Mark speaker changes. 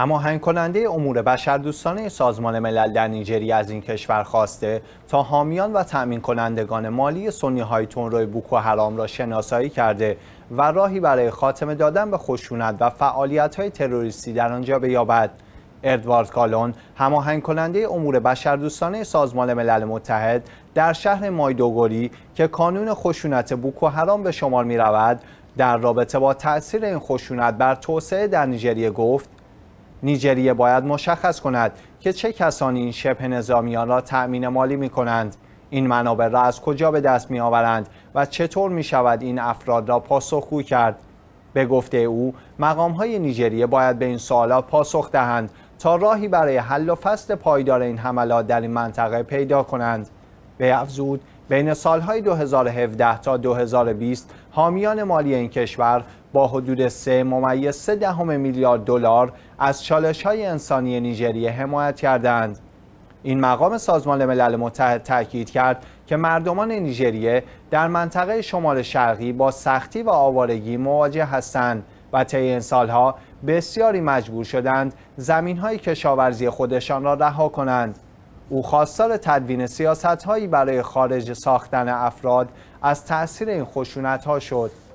Speaker 1: هماهنگ کننده امور بشر دوستانه سازمان ملل در نیجریه از این کشور خواسته تا حامیان و تأمین کنندگان مالی سنی های روی بوکو حرام را شناسایی کرده و راهی برای خاتمه دادن به خشونت و فعالیت های تروریستی در آنجا بیابد. اردوارد کالون هماهنگ کننده امور بشر دوستانه سازمان ملل متحد در شهر مایدوگوری که کانون خشونت بوکو حرام به شمار می رود در رابطه با تاثیر این خشونت بر توسعه در نیجریه گفت نیجریه باید مشخص کند که چه کسانی این شبه نظامیان را تأمین مالی می کنند این منابع را از کجا به دست می آورند و چطور می شود این افراد را پاسخگو کرد به گفته او مقام های نیجریه باید به این سوالا پاسخ دهند تا راهی برای حل و فصل پایدار این حملات در این منطقه پیدا کنند به افزود بین سالهای 2017 تا 2020 حامیان مالی این کشور با حدود 3 ممیز 3 دهم میلیارد دلار از چالش های انسانی نیجریه حمایت کردند. این مقام سازمان ملل متحد تاکید کرد که مردمان نیجریه در منطقه شمال شرقی با سختی و آوارگی مواجه هستند و طی این سالها بسیاری مجبور شدند های کشاورزی خودشان را رها کنند. او خواستار تدوین سیاستهایی برای خارج ساختن افراد از تاثیر این خشونت ها شد.